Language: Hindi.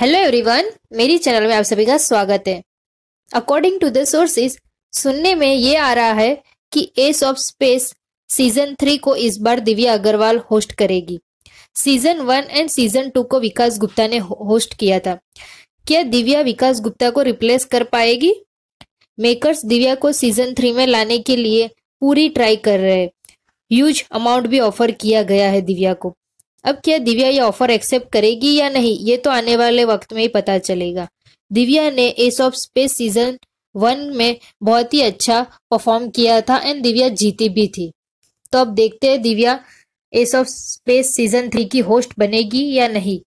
हेलो एवरीवन मेरी चैनल में आप सभी का स्वागत है अकॉर्डिंग टू द सोर्सेस सुनने में ये आ रहा है कि Ace of Space season three को इस बार दिव्या अग्रवाल होस्ट करेगी season one and season two को विकास गुप्ता ने होस्ट किया था क्या दिव्या विकास गुप्ता को रिप्लेस कर पाएगी मेकर्स दिव्या को सीजन थ्री में लाने के लिए पूरी ट्राई कर रहे हैं ह्यूज अमाउंट भी ऑफर किया गया है दिव्या को अब क्या दिव्या ये ऑफर एक्सेप्ट करेगी या नहीं ये तो आने वाले वक्त में ही पता चलेगा दिव्या ने Ace of Space season one में बहुत ही अच्छा परफॉर्म किया था एंड दिव्या जीती भी थी तो अब देखते हैं Divya Ace of Space season three की होस्ट बनेगी या नहीं